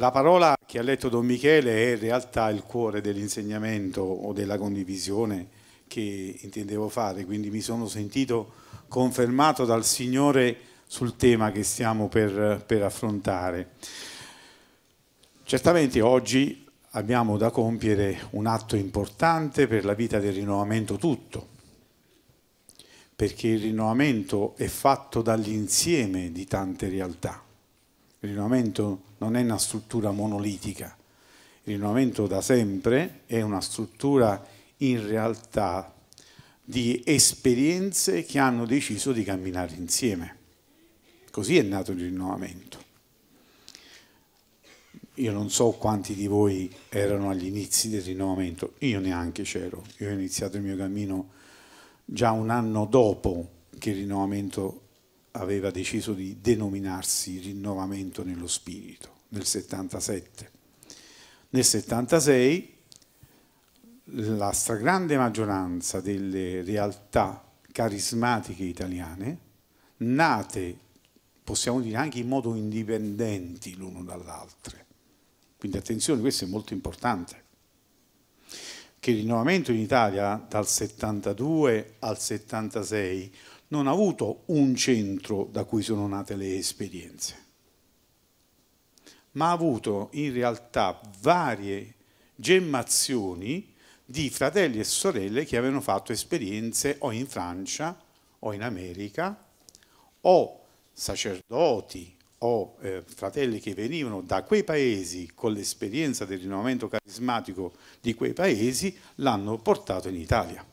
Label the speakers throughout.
Speaker 1: La parola che ha letto Don Michele è in realtà il cuore dell'insegnamento o della condivisione che intendevo fare, quindi mi sono sentito confermato dal Signore sul tema che stiamo per, per affrontare. Certamente oggi abbiamo da compiere un atto importante per la vita del rinnovamento tutto, perché il rinnovamento è fatto dall'insieme di tante realtà il rinnovamento non è una struttura monolitica, il rinnovamento da sempre è una struttura in realtà di esperienze che hanno deciso di camminare insieme. Così è nato il rinnovamento. Io non so quanti di voi erano agli inizi del rinnovamento, io neanche c'ero, io ho iniziato il mio cammino già un anno dopo che il rinnovamento aveva deciso di denominarsi Rinnovamento nello Spirito nel 77. Nel 76 la stragrande maggioranza delle realtà carismatiche italiane, nate, possiamo dire, anche in modo indipendenti l'uno dall'altra. Quindi attenzione, questo è molto importante, che il rinnovamento in Italia dal 72 al 76 non ha avuto un centro da cui sono nate le esperienze, ma ha avuto in realtà varie gemmazioni di fratelli e sorelle che avevano fatto esperienze o in Francia o in America o sacerdoti o eh, fratelli che venivano da quei paesi con l'esperienza del rinnovamento carismatico di quei paesi l'hanno portato in Italia.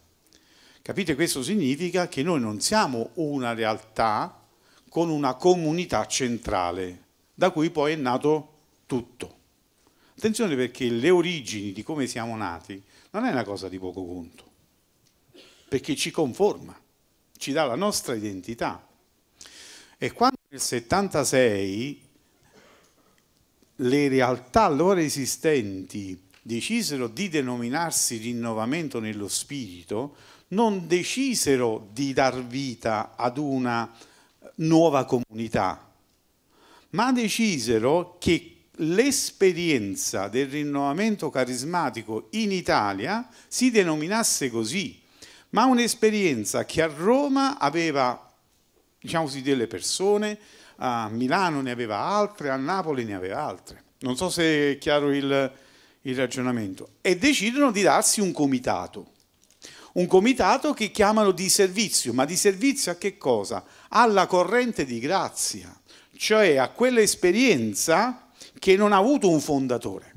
Speaker 1: Capite? Questo significa che noi non siamo una realtà con una comunità centrale, da cui poi è nato tutto. Attenzione perché le origini di come siamo nati non è una cosa di poco conto, perché ci conforma, ci dà la nostra identità. E quando nel 76 le realtà allora esistenti decisero di denominarsi rinnovamento nello spirito, non decisero di dar vita ad una nuova comunità, ma decisero che l'esperienza del rinnovamento carismatico in Italia si denominasse così, ma un'esperienza che a Roma aveva, diciamo così, delle persone, a Milano ne aveva altre, a Napoli ne aveva altre. Non so se è chiaro il, il ragionamento. E decidono di darsi un comitato un comitato che chiamano di servizio, ma di servizio a che cosa? Alla corrente di grazia, cioè a quell'esperienza che non ha avuto un fondatore.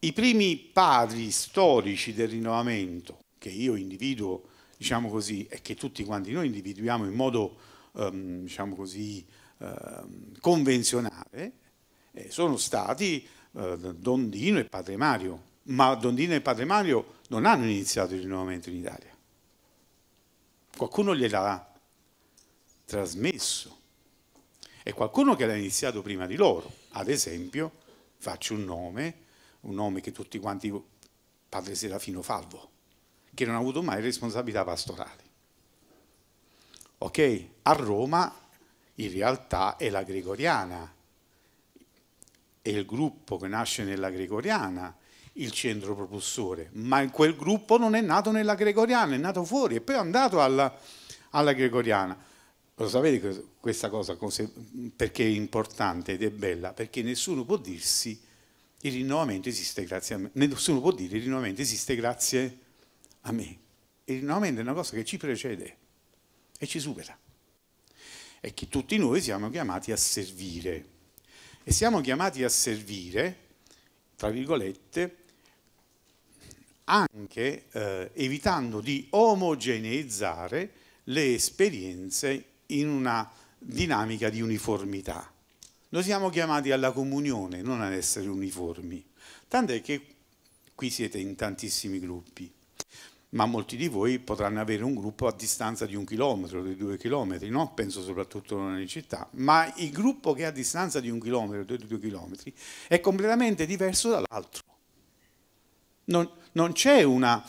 Speaker 1: I primi padri storici del rinnovamento, che io individuo, diciamo così, e che tutti quanti noi individuiamo in modo, ehm, diciamo così, ehm, convenzionale, eh, sono stati eh, Dondino e Padre Mario, ma Dondino e Padre Mario non hanno iniziato il rinnovamento in Italia. Qualcuno gliel'ha trasmesso e qualcuno che l'ha iniziato prima di loro. Ad esempio, faccio un nome, un nome che tutti quanti, Padre Serafino Falvo, che non ha avuto mai responsabilità pastorali. Ok? A Roma in realtà è la gregoriana è il gruppo che nasce nella Gregoriana il centro propulsore, ma quel gruppo non è nato nella Gregoriana, è nato fuori e poi è andato alla, alla Gregoriana. Lo sapete questa cosa perché è importante ed è bella? Perché nessuno può dirsi il rinnovamento esiste grazie a me, nessuno può dire il rinnovamento esiste grazie a me. Il rinnovamento è una cosa che ci precede e ci supera e che tutti noi siamo chiamati a servire e siamo chiamati a servire, tra virgolette, anche eh, evitando di omogeneizzare le esperienze in una dinamica di uniformità. Noi siamo chiamati alla comunione, non ad essere uniformi. Tant'è che qui siete in tantissimi gruppi ma molti di voi potranno avere un gruppo a distanza di un chilometro, di due chilometri, no? penso soprattutto nelle città, ma il gruppo che è a distanza di un chilometro, di due chilometri, è completamente diverso dall'altro. Non, non c'è un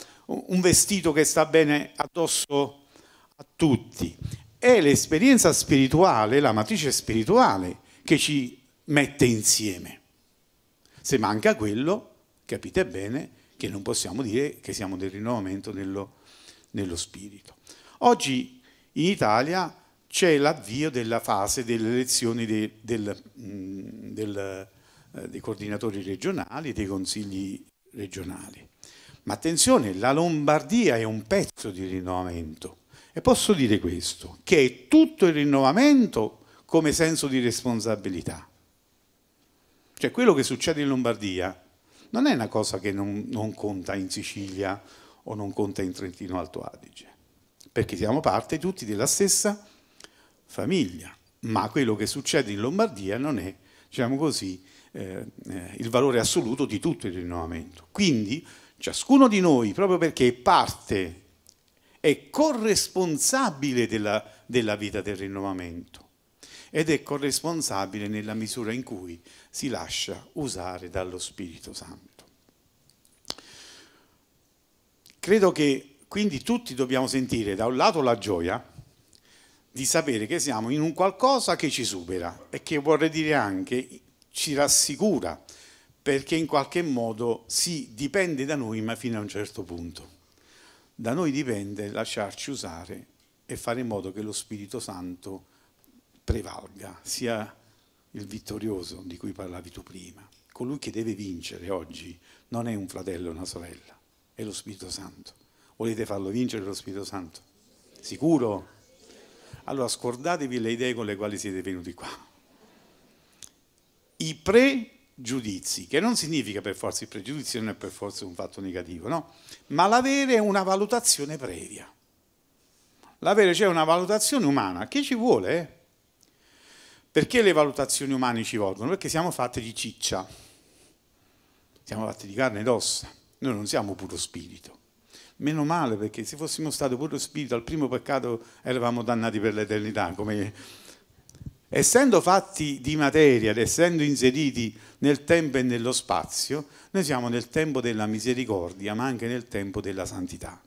Speaker 1: vestito che sta bene addosso a tutti, è l'esperienza spirituale, la matrice spirituale che ci mette insieme. Se manca quello, capite bene, che non possiamo dire che siamo del rinnovamento nello, dello spirito. Oggi in Italia c'è l'avvio della fase delle elezioni de, del, mm, del, eh, dei coordinatori regionali e dei consigli regionali. Ma attenzione, la Lombardia è un pezzo di rinnovamento e posso dire questo, che è tutto il rinnovamento come senso di responsabilità. Cioè quello che succede in Lombardia non è una cosa che non, non conta in Sicilia o non conta in Trentino Alto Adige, perché siamo parte tutti della stessa famiglia, ma quello che succede in Lombardia non è, diciamo così, eh, eh il valore assoluto di tutto il rinnovamento. Quindi ciascuno di noi, proprio perché è parte, è corresponsabile della, della vita del rinnovamento ed è corresponsabile nella misura in cui si lascia usare dallo Spirito Santo. Credo che quindi tutti dobbiamo sentire da un lato la gioia di sapere che siamo in un qualcosa che ci supera e che vorrei dire anche ci rassicura perché in qualche modo si sì, dipende da noi ma fino a un certo punto. Da noi dipende lasciarci usare e fare in modo che lo Spirito Santo prevalga, sia il vittorioso di cui parlavi tu prima, colui che deve vincere oggi, non è un fratello o una sorella, è lo Spirito Santo. Volete farlo vincere lo Spirito Santo? Sicuro? Allora scordatevi le idee con le quali siete venuti qua. I pregiudizi, che non significa per forza il pregiudizio, non è per forza un fatto negativo, no? Ma l'avere una valutazione previa. L'avere cioè una valutazione umana che ci vuole, eh? Perché le valutazioni umane ci volgono? Perché siamo fatti di ciccia, siamo fatti di carne ed ossa, noi non siamo puro spirito. Meno male perché se fossimo stati puro spirito al primo peccato eravamo dannati per l'eternità, come essendo fatti di materia ed essendo inseriti nel tempo e nello spazio, noi siamo nel tempo della misericordia, ma anche nel tempo della santità.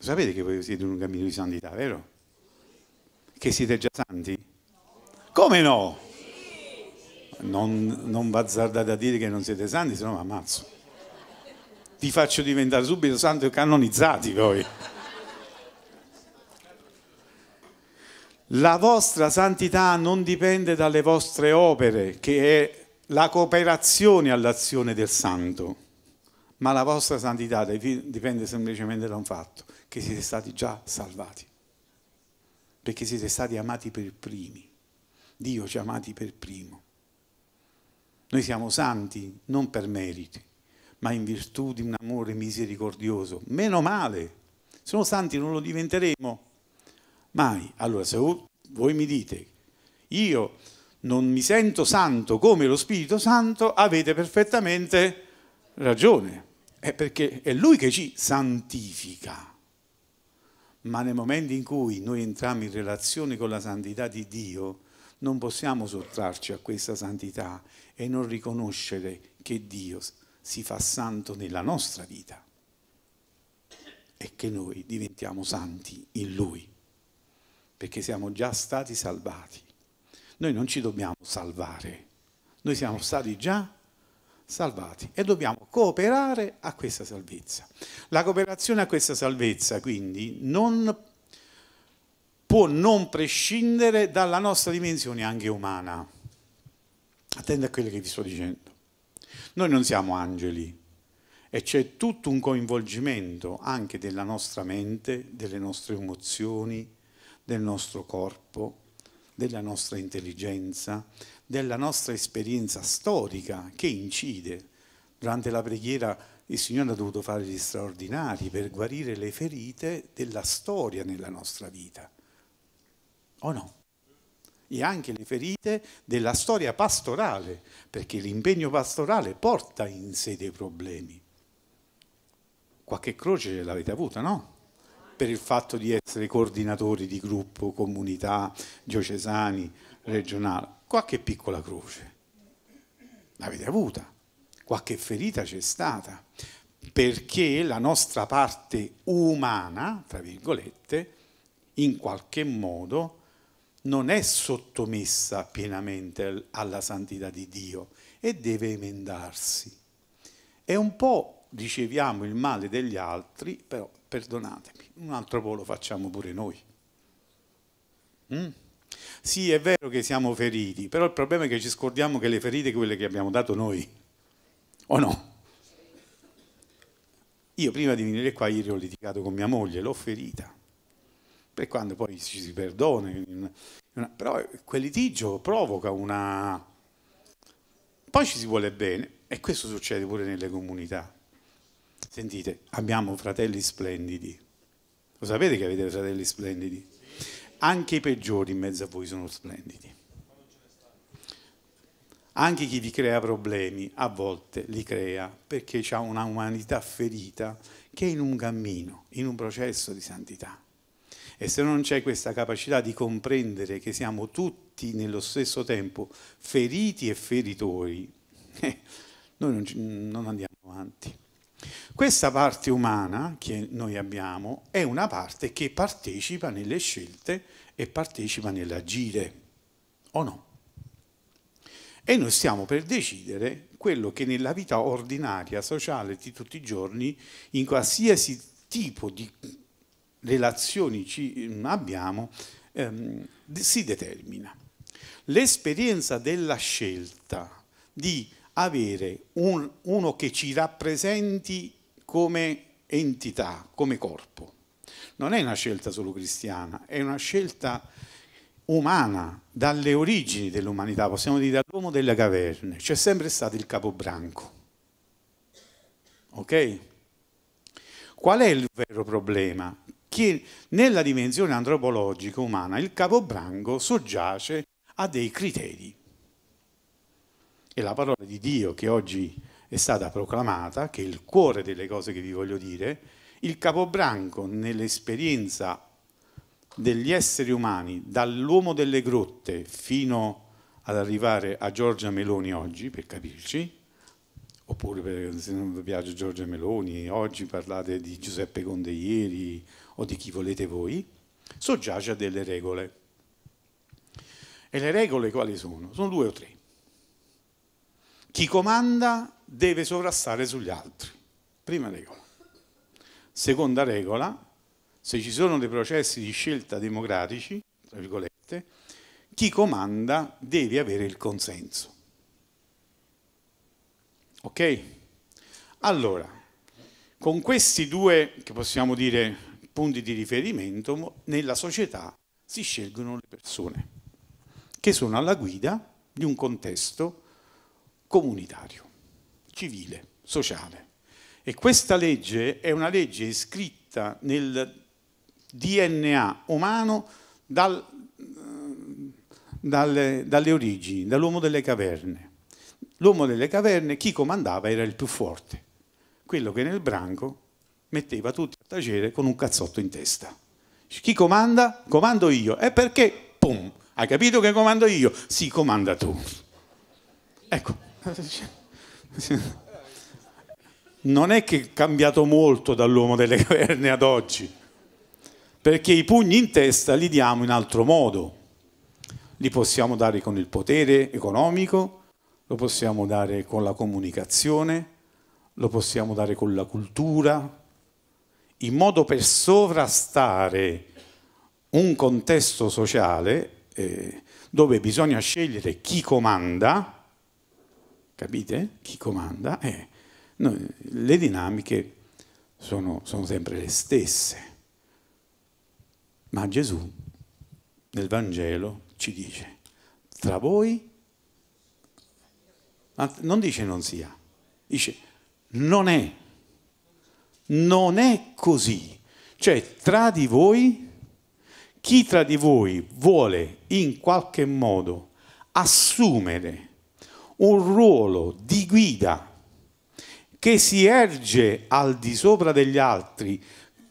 Speaker 1: Sapete che voi siete in un cammino di santità, vero? che siete già santi? Come no? Non, non bazzardate a dire che non siete santi, se no mi ammazzo. Vi faccio diventare subito santi e canonizzati voi. La vostra santità non dipende dalle vostre opere, che è la cooperazione all'azione del santo, ma la vostra santità dipende semplicemente da un fatto, che siete stati già salvati perché siete stati amati per primi. Dio ci ha amati per primo. Noi siamo santi non per meriti, ma in virtù di un amore misericordioso. Meno male, se sono santi non lo diventeremo mai. Allora, se voi mi dite, io non mi sento santo come lo Spirito Santo, avete perfettamente ragione. È perché è Lui che ci santifica ma nei momenti in cui noi entriamo in relazione con la santità di Dio, non possiamo sottrarci a questa santità e non riconoscere che Dio si fa santo nella nostra vita e che noi diventiamo santi in Lui, perché siamo già stati salvati. Noi non ci dobbiamo salvare, noi siamo stati già salvati e dobbiamo cooperare a questa salvezza. La cooperazione a questa salvezza quindi non può non prescindere dalla nostra dimensione anche umana. Attenta a quello che vi sto dicendo. Noi non siamo angeli e c'è tutto un coinvolgimento anche della nostra mente, delle nostre emozioni, del nostro corpo, della nostra intelligenza, della nostra esperienza storica che incide. Durante la preghiera il Signore ha dovuto fare gli straordinari per guarire le ferite della storia nella nostra vita, o no? E anche le ferite della storia pastorale, perché l'impegno pastorale porta in sé dei problemi. Qualche croce ce l'avete avuta, no? Per il fatto di essere coordinatori di gruppo, comunità, diocesani, regionali qualche piccola croce. L'avete avuta, qualche ferita c'è stata, perché la nostra parte umana, tra virgolette, in qualche modo non è sottomessa pienamente alla santità di Dio e deve emendarsi. E un po' riceviamo il male degli altri, però perdonatemi, un altro po' lo facciamo pure noi. Mm? sì è vero che siamo feriti, però il problema è che ci scordiamo che le ferite quelle che abbiamo dato noi, o no? Io prima di venire qua ieri ho litigato con mia moglie, l'ho ferita, per quando poi ci si perdona, però quel litigio provoca una... Poi ci si vuole bene e questo succede pure nelle comunità. Sentite, abbiamo fratelli splendidi. Lo sapete che avete fratelli splendidi? anche i peggiori in mezzo a voi sono splendidi. Anche chi vi crea problemi a volte li crea perché ha una umanità ferita che è in un cammino, in un processo di santità. E se non c'è questa capacità di comprendere che siamo tutti nello stesso tempo feriti e feritori, eh, noi non, non andiamo avanti. Questa parte umana che noi abbiamo è una parte che partecipa nelle scelte e partecipa nell'agire, o no? E noi stiamo per decidere quello che nella vita ordinaria, sociale di tutti i giorni, in qualsiasi tipo di relazioni ci mm, abbiamo, ehm, si determina. L'esperienza della scelta di avere un, uno che ci rappresenti come entità, come corpo. Non è una scelta solo cristiana, è una scelta umana, dalle origini dell'umanità, possiamo dire dall'uomo delle caverne, c'è sempre stato il capobranco. Ok? Qual è il vero problema? Che nella dimensione antropologica umana il capobranco soggiace a dei criteri è la parola di Dio che oggi è stata proclamata, che è il cuore delle cose che vi voglio dire, il capobranco nell'esperienza degli esseri umani, dall'uomo delle grotte fino ad arrivare a Giorgia Meloni oggi, per capirci, oppure per, se non vi piace Giorgia Meloni, oggi parlate di Giuseppe Conte ieri o di chi volete voi, soggiace a delle regole. E le regole quali sono? Sono due o tre. Chi comanda deve sovrastare sugli altri. Prima regola. Seconda regola, se ci sono dei processi di scelta democratici, tra virgolette, chi comanda deve avere il consenso. Ok? Allora, con questi due, che possiamo dire, punti di riferimento, nella società si scelgono le persone che sono alla guida di un contesto comunitario, civile, sociale. E questa legge è una legge iscritta nel DNA umano dal, dalle, dalle origini, dall'uomo delle caverne. L'uomo delle caverne, chi comandava era il più forte, quello che nel branco metteva tutti a tacere con un cazzotto in testa. Chi comanda? Comando io. E perché? Pum! Hai capito che comando io? Sì, comanda tu. Ecco. non è che è cambiato molto dall'uomo delle caverne ad oggi, perché i pugni in testa li diamo in altro modo. Li possiamo dare con il potere economico, lo possiamo dare con la comunicazione, lo possiamo dare con la cultura, in modo per sovrastare un contesto sociale eh, dove bisogna scegliere chi comanda Capite? Chi comanda? Eh, noi, le dinamiche sono, sono sempre le stesse. Ma Gesù nel Vangelo ci dice, tra voi, non dice non sia, dice non è, non è così. Cioè tra di voi, chi tra di voi vuole in qualche modo assumere un ruolo di guida che si erge al di sopra degli altri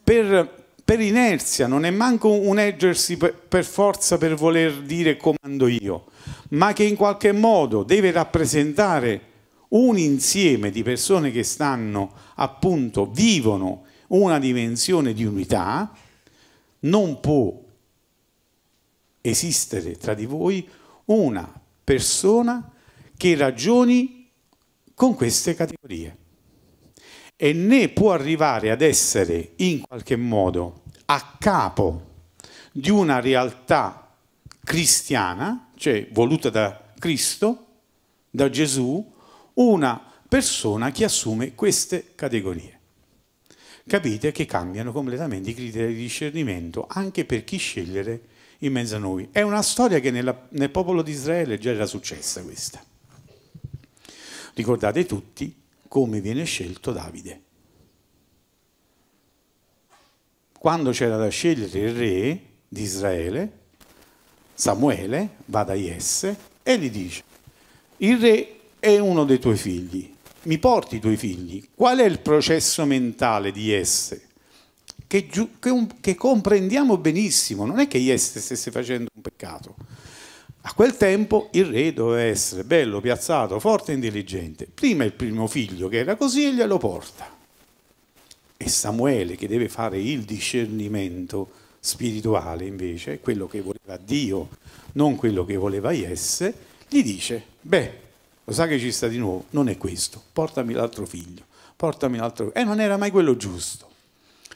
Speaker 1: per, per inerzia, non è manco un ergersi per, per forza per voler dire comando io, ma che in qualche modo deve rappresentare un insieme di persone che stanno appunto, vivono una dimensione di unità, non può esistere tra di voi una persona che ragioni con queste categorie e né può arrivare ad essere in qualche modo a capo di una realtà cristiana, cioè voluta da Cristo, da Gesù, una persona che assume queste categorie. Capite che cambiano completamente i criteri di discernimento anche per chi scegliere in mezzo a noi. È una storia che nella, nel popolo di Israele già era successa questa. Ricordate tutti come viene scelto Davide. Quando c'era da scegliere il re di Israele, Samuele va da Iesse e gli dice, il re è uno dei tuoi figli, mi porti i tuoi figli. Qual è il processo mentale di Iesse? Che, che, che, comprendiamo benissimo, non è che Iesse stesse facendo un peccato, a quel tempo il re doveva essere bello, piazzato, forte e intelligente. Prima il primo figlio che era così glielo porta. E Samuele che deve fare il discernimento spirituale invece, quello che voleva Dio, non quello che voleva Iesse, gli dice, beh, lo sa che ci sta di nuovo, non è questo, portami l'altro figlio, portami l'altro figlio. E non era mai quello giusto.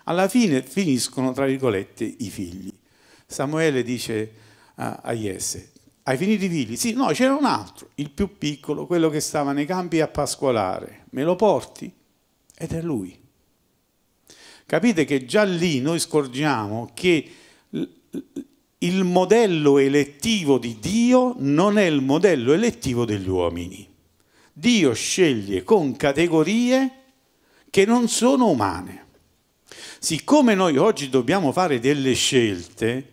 Speaker 1: Alla fine finiscono, tra virgolette, i figli. Samuele dice a Iesse, ai fini divini, sì, no, c'era un altro, il più piccolo, quello che stava nei campi a pascolare. Me lo porti? Ed è lui. Capite che già lì noi scorgiamo che il modello elettivo di Dio non è il modello elettivo degli uomini. Dio sceglie con categorie che non sono umane. Siccome noi oggi dobbiamo fare delle scelte,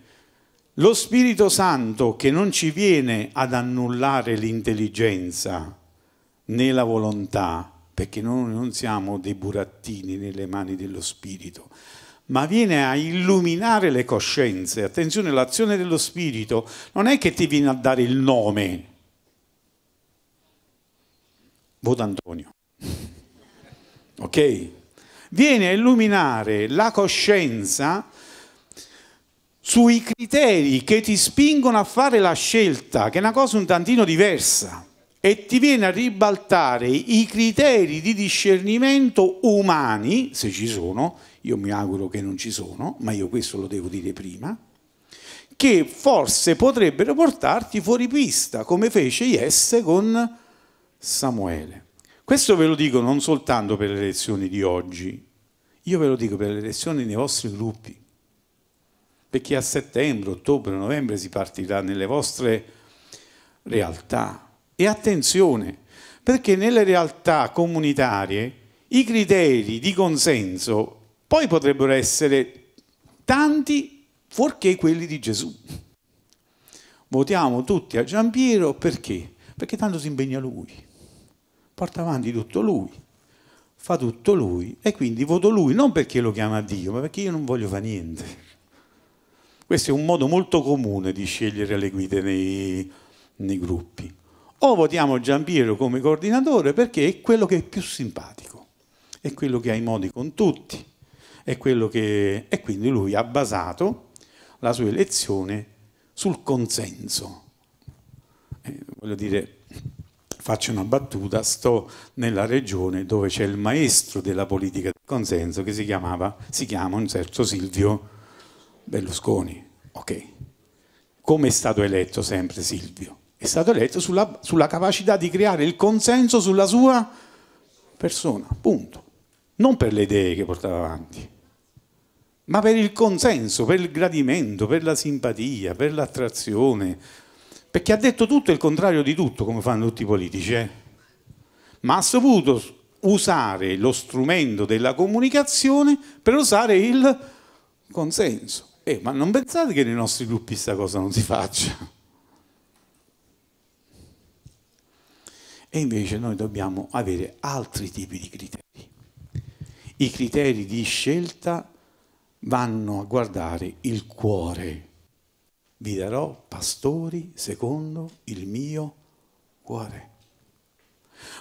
Speaker 1: lo Spirito Santo che non ci viene ad annullare l'intelligenza né la volontà, perché noi non siamo dei burattini nelle mani dello Spirito, ma viene a illuminare le coscienze. Attenzione, l'azione dello Spirito non è che ti viene a dare il nome. Vota Antonio. Ok? Viene a illuminare la coscienza sui criteri che ti spingono a fare la scelta, che è una cosa un tantino diversa, e ti viene a ribaltare i criteri di discernimento umani, se ci sono, io mi auguro che non ci sono, ma io questo lo devo dire prima, che forse potrebbero portarti fuori pista, come fece Iesse con Samuele. Questo ve lo dico non soltanto per le lezioni di oggi, io ve lo dico per le lezioni nei vostri gruppi perché a settembre, ottobre, novembre si partirà nelle vostre realtà. E attenzione, perché nelle realtà comunitarie i criteri di consenso poi potrebbero essere tanti fuorché quelli di Gesù. Votiamo tutti a Giampiero perché? Perché tanto si impegna lui, porta avanti tutto lui, fa tutto lui e quindi voto lui non perché lo chiama Dio, ma perché io non voglio fare niente. Questo è un modo molto comune di scegliere le guide nei, nei gruppi. O votiamo Giampiero come coordinatore perché è quello che è più simpatico, è quello che ha i modi con tutti, è quello che... e quindi lui ha basato la sua elezione sul consenso. Eh, voglio dire, faccio una battuta, sto nella regione dove c'è il maestro della politica del consenso che si, chiamava, si chiama un certo Silvio Berlusconi, ok. Come è stato eletto sempre Silvio? È stato eletto sulla, sulla capacità di creare il consenso sulla sua persona, punto. Non per le idee che portava avanti, ma per il consenso, per il gradimento, per la simpatia, per l'attrazione. Perché ha detto tutto il contrario di tutto, come fanno tutti i politici. Eh? Ma ha saputo usare lo strumento della comunicazione per usare il consenso. Eh, ma non pensate che nei nostri gruppi questa cosa non si faccia. E invece noi dobbiamo avere altri tipi di criteri. I criteri di scelta vanno a guardare il cuore. Vi darò pastori secondo il mio cuore.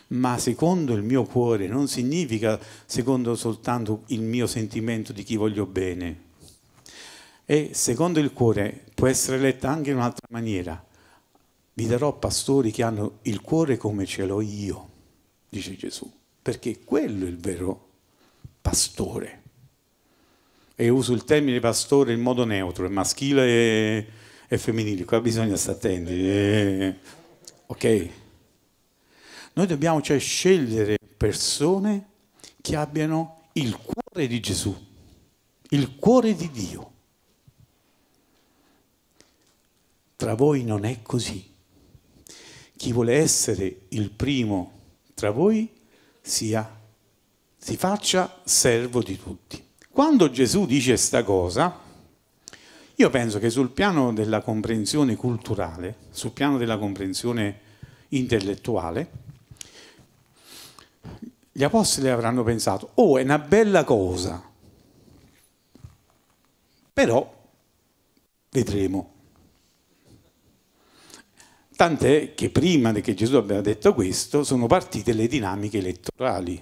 Speaker 1: Ma secondo il mio cuore non significa secondo soltanto il mio sentimento di chi voglio bene e secondo il cuore può essere letta anche in un'altra maniera. Vi darò pastori che hanno il cuore come ce l'ho io, dice Gesù, perché quello è il vero pastore. E uso il termine pastore in modo neutro, maschile e, è femminile, qua bisogna stare attenti. Eh, ok? Noi dobbiamo cioè scegliere persone che abbiano il cuore di Gesù, il cuore di Dio. tra voi non è così. Chi vuole essere il primo tra voi sia, si faccia servo di tutti. Quando Gesù dice questa cosa, io penso che sul piano della comprensione culturale, sul piano della comprensione intellettuale, gli apostoli avranno pensato, oh è una bella cosa, però vedremo Tant'è che prima che Gesù abbia detto questo sono partite le dinamiche elettorali,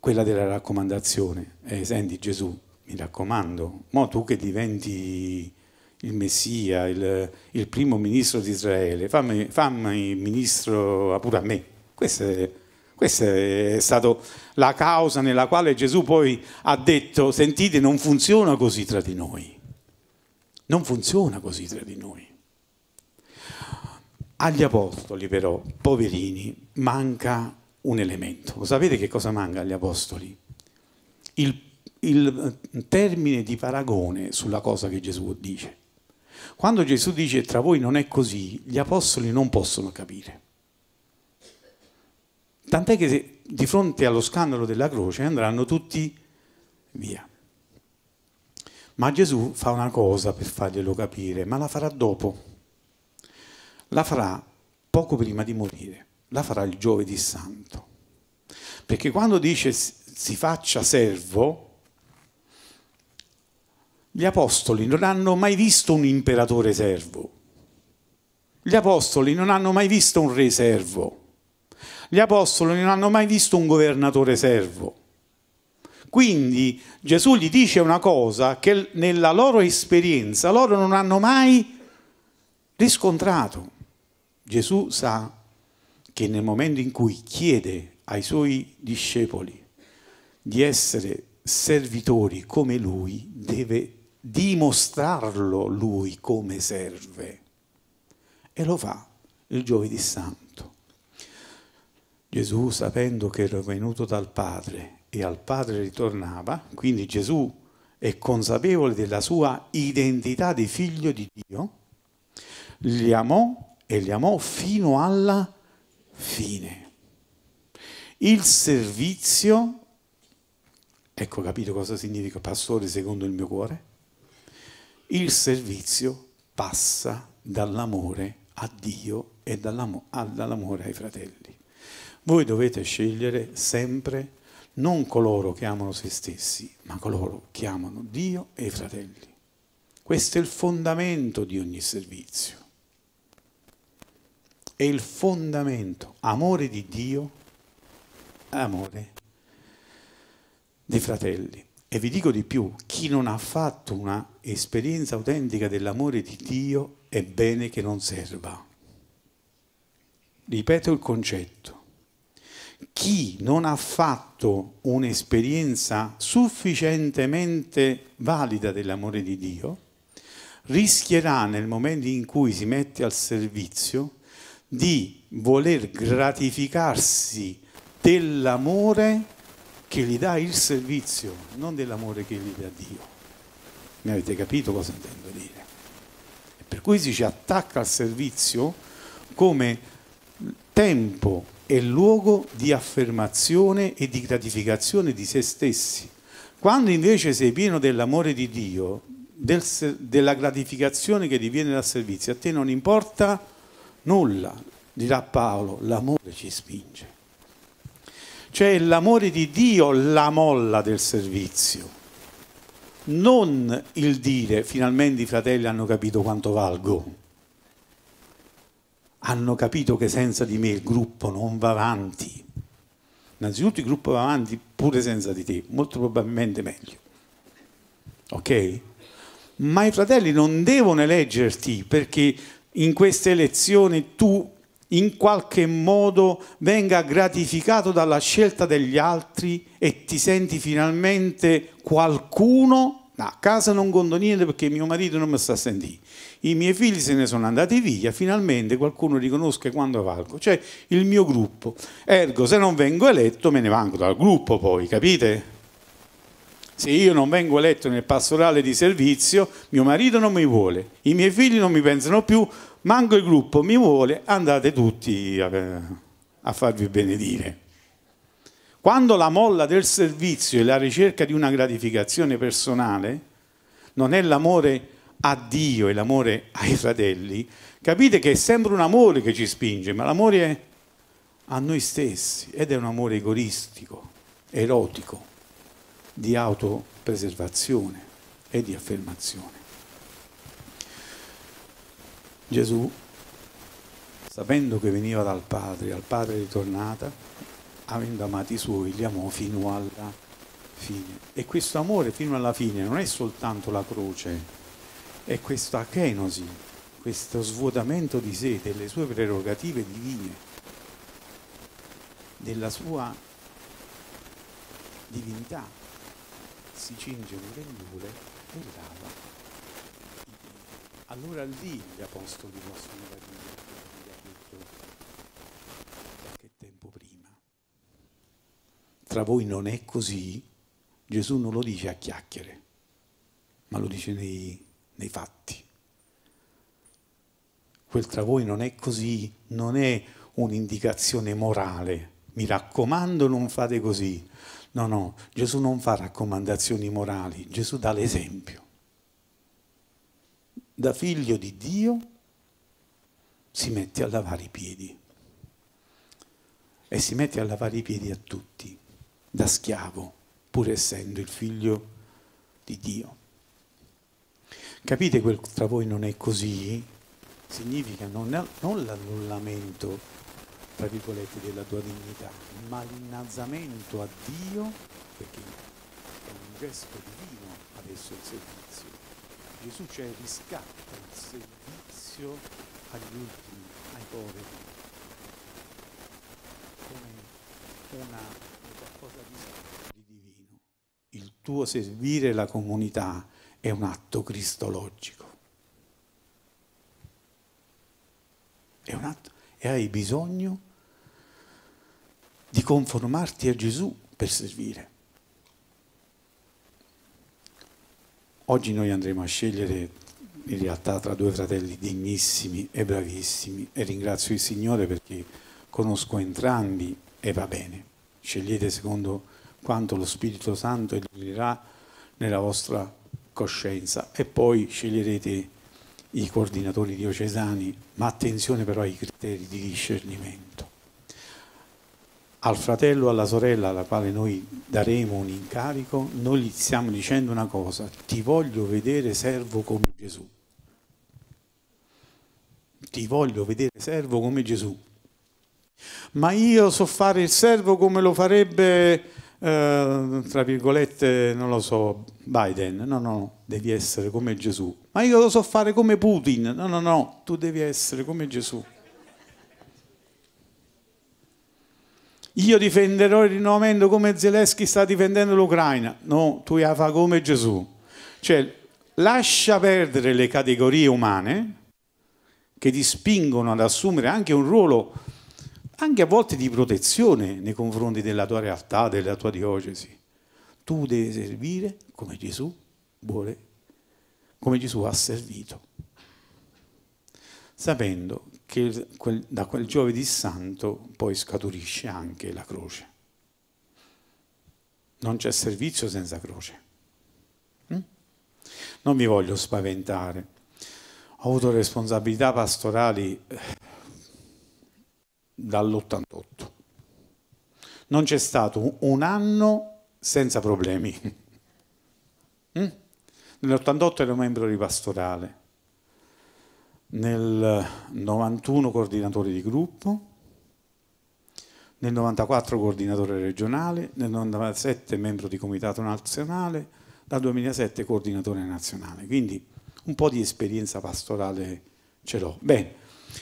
Speaker 1: quella della raccomandazione. Eh, senti Gesù, mi raccomando, mo tu che diventi il Messia, il, il primo ministro di Israele, fammi, fammi ministro pure a me. Questa è, questa è stata la causa nella quale Gesù poi ha detto, sentite, non funziona così tra di noi. Non funziona così tra di noi. Agli apostoli però, poverini, manca un elemento. Lo sapete che cosa manca agli apostoli? Il, il termine di paragone sulla cosa che Gesù dice. Quando Gesù dice tra voi non è così, gli apostoli non possono capire. Tant'è che se, di fronte allo scandalo della croce andranno tutti via. Ma Gesù fa una cosa per farglielo capire, ma la farà dopo la farà poco prima di morire, la farà il giovedì santo. Perché quando dice si faccia servo, gli apostoli non hanno mai visto un imperatore servo, gli apostoli non hanno mai visto un re servo, gli apostoli non hanno mai visto un governatore servo. Quindi Gesù gli dice una cosa che nella loro esperienza loro non hanno mai riscontrato. Gesù sa che nel momento in cui chiede ai suoi discepoli di essere servitori come lui, deve dimostrarlo lui come serve. E lo fa il giovedì santo. Gesù, sapendo che era venuto dal Padre e al Padre ritornava, quindi Gesù è consapevole della sua identità di figlio di Dio, li amò e li amò fino alla fine. Il servizio, ecco capito cosa significa pastore secondo il mio cuore? Il servizio passa dall'amore a Dio e dall'amore ai fratelli. Voi dovete scegliere sempre non coloro che amano se stessi, ma coloro che amano Dio e i fratelli. Questo è il fondamento di ogni servizio è il fondamento, amore di Dio, amore dei fratelli. E vi dico di più, chi non ha fatto un'esperienza autentica dell'amore di Dio è bene che non serva. Ripeto il concetto. Chi non ha fatto un'esperienza sufficientemente valida dell'amore di Dio rischierà nel momento in cui si mette al servizio di voler gratificarsi dell'amore che gli dà il servizio, non dell'amore che gli dà Dio. Mi avete capito cosa intendo dire? per cui si ci attacca al servizio come tempo e luogo di affermazione e di gratificazione di se stessi. Quando invece sei pieno dell'amore di Dio, del, della gratificazione che ti viene dal servizio, a te non importa Nulla, dirà Paolo, l'amore ci spinge. Cioè l'amore di Dio la molla del servizio. Non il dire finalmente i fratelli hanno capito quanto valgo. Hanno capito che senza di me il gruppo non va avanti. Innanzitutto il gruppo va avanti pure senza di te, molto probabilmente meglio. Ok? Ma i fratelli non devono eleggerti perché in queste elezioni tu in qualche modo venga gratificato dalla scelta degli altri e ti senti finalmente qualcuno, no, a casa non conto niente perché mio marito non mi sta a sentire, i miei figli se ne sono andati via, finalmente qualcuno riconosca quando valgo, cioè il mio gruppo. Ergo, se non vengo eletto me ne vango dal gruppo poi, capite? se io non vengo eletto nel pastorale di servizio, mio marito non mi vuole, i miei figli non mi pensano più, manco il gruppo mi vuole, andate tutti a, a farvi benedire. Quando la molla del servizio e la ricerca di una gratificazione personale non è l'amore a Dio e l'amore ai fratelli, capite che è sempre un amore che ci spinge, ma l'amore è a noi stessi ed è un amore egoristico, erotico di autopreservazione e di affermazione. Gesù, sapendo che veniva dal Padre, al Padre ritornata, avendo amati i suoi, li amò fino alla fine. E questo amore fino alla fine non è soltanto la croce, è questa achenosi, questo svuotamento di sé, delle sue prerogative divine, della sua divinità si cinge le grembiule e lava. Allora lì gli apostoli possono capire qualche tempo prima. Tra voi non è così, Gesù non lo dice a chiacchiere, ma lo dice nei, nei fatti. Quel tra voi non è così, non è un'indicazione morale. Mi raccomando, non fate così No, no, Gesù non fa raccomandazioni morali, Gesù dà l'esempio. Da figlio di Dio si mette a lavare i piedi e si mette a lavare i piedi a tutti, da schiavo, pur essendo il figlio di Dio. Capite quel tra voi non è così? Significa non, non l'annullamento tra virgolette, della tua dignità, ma l'innalzamento a Dio, perché è un gesto divino adesso il servizio. Gesù cioè riscatta il servizio agli ultimi, ai poveri, come una, qualcosa di divino. Il tuo servire la comunità è un atto cristologico. È un atto e hai bisogno di conformarti a Gesù per servire. Oggi noi andremo a scegliere in realtà tra due fratelli degnissimi e bravissimi e ringrazio il Signore perché conosco entrambi e va bene. Scegliete secondo quanto lo Spirito Santo illuminerà nella vostra coscienza e poi sceglierete i coordinatori diocesani, ma attenzione però ai criteri di discernimento. Al fratello o alla sorella alla quale noi daremo un incarico, noi gli stiamo dicendo una cosa, ti voglio vedere servo come Gesù. Ti voglio vedere servo come Gesù. Ma io so fare il servo come lo farebbe, eh, tra virgolette, non lo so, Biden. No, no, no devi essere come Gesù. Ma io lo so fare come Putin. No, no, no, tu devi essere come Gesù. Io difenderò il rinnovamento come Zelensky sta difendendo l'Ucraina. No, tu la fa come Gesù. Cioè, lascia perdere le categorie umane che ti spingono ad assumere anche un ruolo, anche a volte di protezione nei confronti della tua realtà, della tua diocesi. Tu devi servire come Gesù vuole, come Gesù ha servito, sapendo che quel, da quel giovedì santo poi scaturisce anche la croce. Non c'è servizio senza croce. Mm? Non mi voglio spaventare. Ho avuto responsabilità pastorali eh, dall'88. Non c'è stato un anno senza problemi. Mm? Nell'88 ero membro di pastorale, nel 91 coordinatore di gruppo, nel 94 coordinatore regionale, nel 97 membro di comitato nazionale, dal 2007 coordinatore nazionale. Quindi un po' di esperienza pastorale ce l'ho. Bene,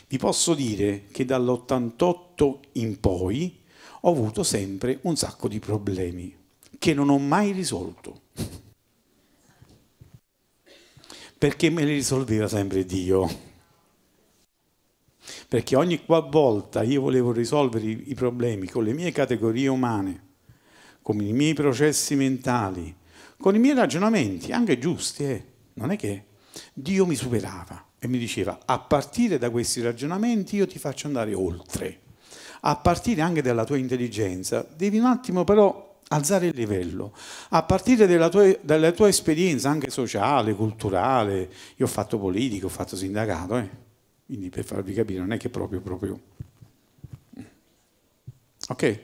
Speaker 1: vi posso dire che dall'88 in poi ho avuto sempre un sacco di problemi che non ho mai risolto. perché me li risolveva sempre Dio. Perché ogni volta io volevo risolvere i problemi con le mie categorie umane, con i miei processi mentali, con i miei ragionamenti, anche giusti, eh? non è che Dio mi superava e mi diceva a partire da questi ragionamenti io ti faccio andare oltre, a partire anche dalla tua intelligenza, devi un attimo però alzare il livello, a partire tua, dalla tua esperienza anche sociale, culturale, io ho fatto politica, ho fatto sindacato, eh? quindi per farvi capire non è che proprio proprio... Ok?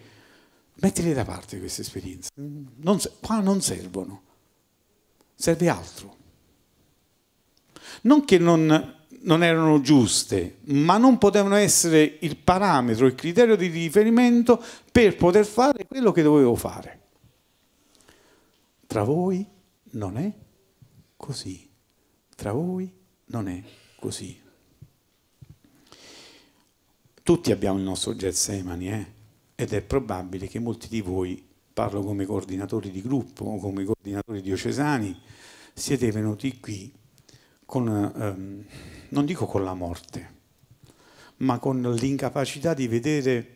Speaker 1: Mettili da parte queste esperienze, non, qua non servono, serve altro. Non che non non erano giuste, ma non potevano essere il parametro, il criterio di riferimento per poter fare quello che dovevo fare. Tra voi non è così, tra voi non è così. Tutti abbiamo il nostro Getsemani, eh? ed è probabile che molti di voi, parlo come coordinatori di gruppo o come coordinatori diocesani, siete venuti qui con... Um, non dico con la morte, ma con l'incapacità di vedere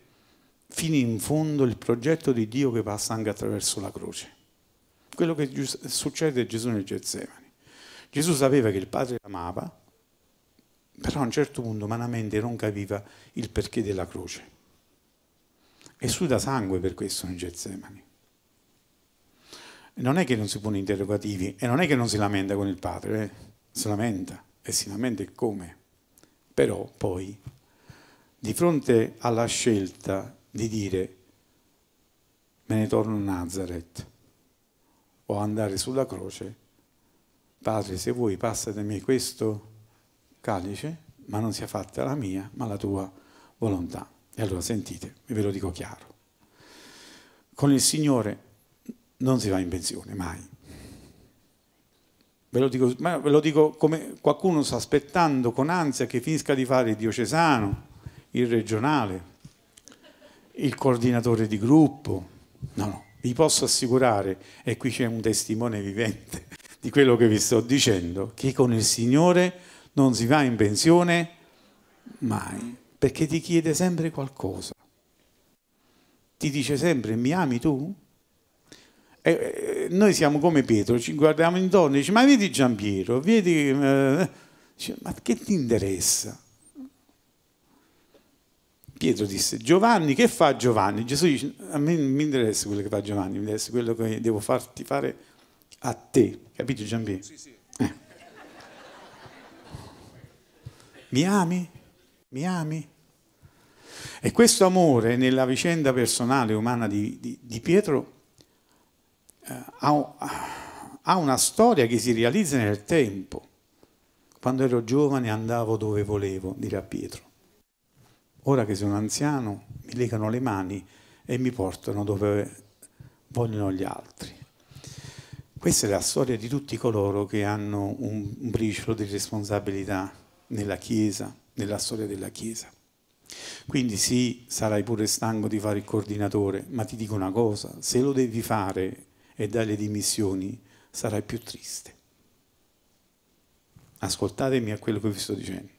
Speaker 1: fino in fondo il progetto di Dio che passa anche attraverso la croce. Quello che succede a Gesù nel Getsemani. Gesù sapeva che il Padre l'amava, però a un certo punto umanamente non capiva il perché della croce. E suda sangue per questo nel Getsemani. non è che non si pone interrogativi e non è che non si lamenta con il Padre, eh? si lamenta e si lamenta come. Però poi, di fronte alla scelta di dire me ne torno a Nazareth o andare sulla croce, Padre, se vuoi passa da me questo calice, ma non sia fatta la mia, ma la tua volontà. E allora sentite, ve lo dico chiaro. Con il Signore non si va in pensione, mai. Ve lo dico, ma ve lo dico come qualcuno sta aspettando con ansia che finisca di fare il diocesano, il regionale, il coordinatore di gruppo. No, no, vi posso assicurare, e qui c'è un testimone vivente di quello che vi sto dicendo, che con il Signore non si va in pensione mai, perché ti chiede sempre qualcosa. Ti dice sempre mi ami tu? E eh, eh, noi siamo come Pietro, ci guardiamo intorno e dici ma vedi Giampiero, vedi... Eh, dice, ma che ti interessa? Pietro disse, Giovanni, che fa Giovanni? Gesù dice, a me non mi interessa quello che fa Giovanni, mi interessa quello che devo farti fare a te. Capito Giampiero? Sì, sì. Eh. Mi ami? Mi ami? E questo amore nella vicenda personale umana di, di, di Pietro eh, ha una storia che si realizza nel tempo. Quando ero giovane andavo dove volevo, dire a Pietro. Ora che sono anziano mi legano le mani e mi portano dove vogliono gli altri. Questa è la storia di tutti coloro che hanno un briciolo di responsabilità nella Chiesa, nella storia della Chiesa. Quindi sì, sarai pure stanco di fare il coordinatore, ma ti dico una cosa, se lo devi fare e dalle dimissioni, sarai più triste. Ascoltatemi a quello che vi sto dicendo.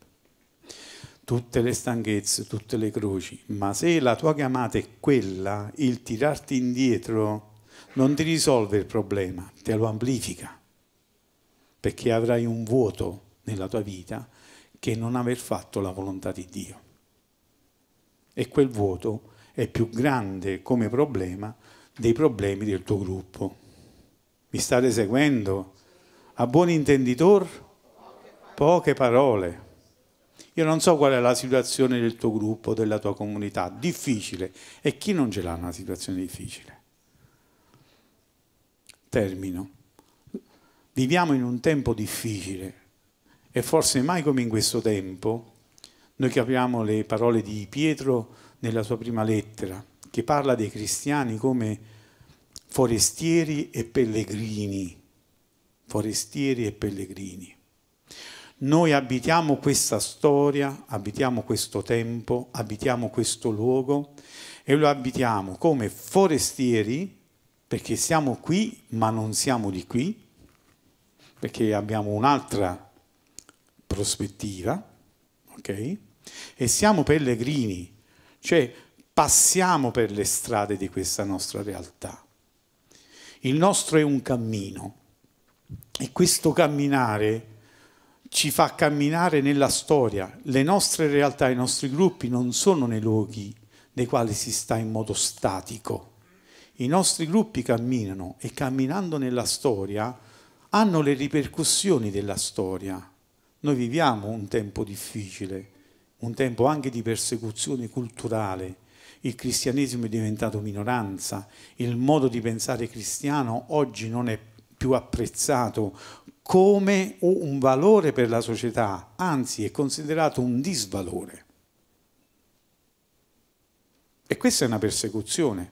Speaker 1: Tutte le stanchezze, tutte le croci, ma se la tua chiamata è quella, il tirarti indietro non ti risolve il problema, te lo amplifica, perché avrai un vuoto nella tua vita che non aver fatto la volontà di Dio. E quel vuoto è più grande come problema dei problemi del tuo gruppo. Mi state seguendo? A buon intenditor, poche parole. Io non so qual è la situazione del tuo gruppo, della tua comunità, difficile. E chi non ce l'ha una situazione difficile? Termino. Viviamo in un tempo difficile e forse mai come in questo tempo noi capiamo le parole di Pietro nella sua prima lettera che parla dei cristiani come forestieri e pellegrini, forestieri e pellegrini. Noi abitiamo questa storia, abitiamo questo tempo, abitiamo questo luogo e lo abitiamo come forestieri perché siamo qui ma non siamo di qui, perché abbiamo un'altra prospettiva, ok? E siamo pellegrini, cioè passiamo per le strade di questa nostra realtà. Il nostro è un cammino e questo camminare ci fa camminare nella storia. Le nostre realtà, i nostri gruppi non sono nei luoghi nei quali si sta in modo statico. I nostri gruppi camminano e camminando nella storia hanno le ripercussioni della storia. Noi viviamo un tempo difficile, un tempo anche di persecuzione culturale, il cristianesimo è diventato minoranza, il modo di pensare cristiano oggi non è più apprezzato come un valore per la società, anzi è considerato un disvalore. E questa è una persecuzione.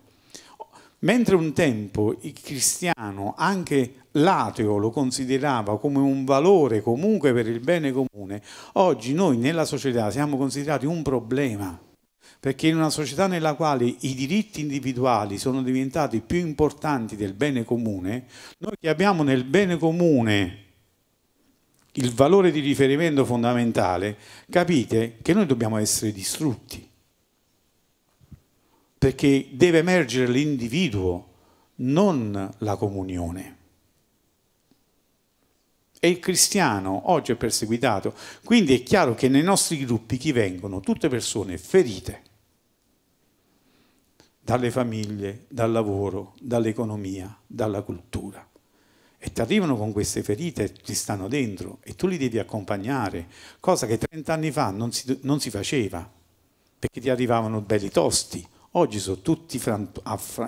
Speaker 1: Mentre un tempo il cristiano, anche l'ateo, lo considerava come un valore comunque per il bene comune, oggi noi nella società siamo considerati un problema perché in una società nella quale i diritti individuali sono diventati più importanti del bene comune, noi che abbiamo nel bene comune il valore di riferimento fondamentale, capite che noi dobbiamo essere distrutti, perché deve emergere l'individuo, non la comunione. E il cristiano oggi è perseguitato, quindi è chiaro che nei nostri gruppi chi vengono? Tutte persone ferite dalle famiglie, dal lavoro, dall'economia, dalla cultura. E ti arrivano con queste ferite, ti stanno dentro e tu li devi accompagnare, cosa che 30 anni fa non si, non si faceva, perché ti arrivavano belli tosti. Oggi sono tutti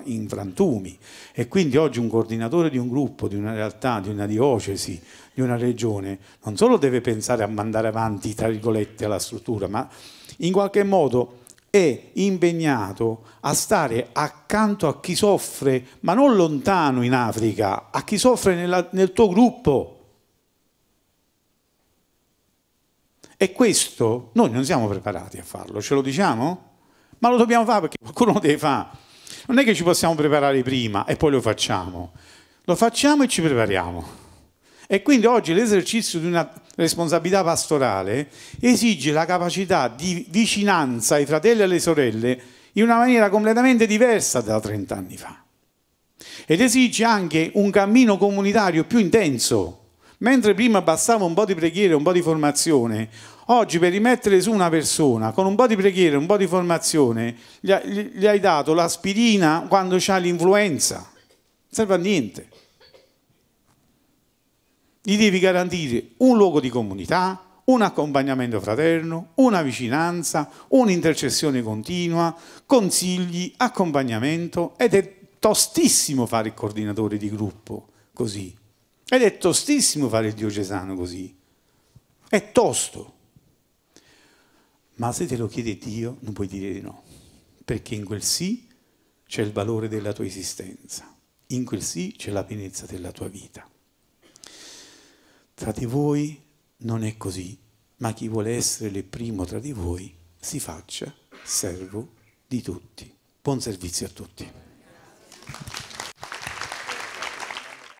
Speaker 1: in frantumi e quindi oggi un coordinatore di un gruppo, di una realtà, di una diocesi, di una regione, non solo deve pensare a mandare avanti, tra virgolette, la struttura, ma in qualche modo è impegnato a stare accanto a chi soffre, ma non lontano in Africa, a chi soffre nella, nel tuo gruppo. E questo noi non siamo preparati a farlo, ce lo diciamo? Ma lo dobbiamo fare perché qualcuno lo deve fare. Non è che ci possiamo preparare prima e poi lo facciamo. Lo facciamo e ci prepariamo. E quindi oggi l'esercizio di una responsabilità pastorale esige la capacità di vicinanza ai fratelli e alle sorelle in una maniera completamente diversa da 30 anni fa. Ed esige anche un cammino comunitario più intenso. Mentre prima bastava un po' di preghiera, e un po' di formazione, oggi per rimettere su una persona con un po' di preghiera, e un po' di formazione, gli, hai dato l'aspirina quando c'ha l'influenza. Non serve a niente gli devi garantire un luogo di comunità, un accompagnamento fraterno, una vicinanza, un'intercessione continua, consigli, accompagnamento ed è tostissimo fare il coordinatore di gruppo così. Ed è tostissimo fare il diocesano così. È tosto. Ma se te lo chiede Dio non puoi dire di no, perché in quel sì c'è il valore della tua esistenza, in quel sì c'è la pienezza della tua vita. Tra di voi non è così, ma chi vuole essere il primo tra di voi si faccia servo di tutti. Buon servizio a tutti.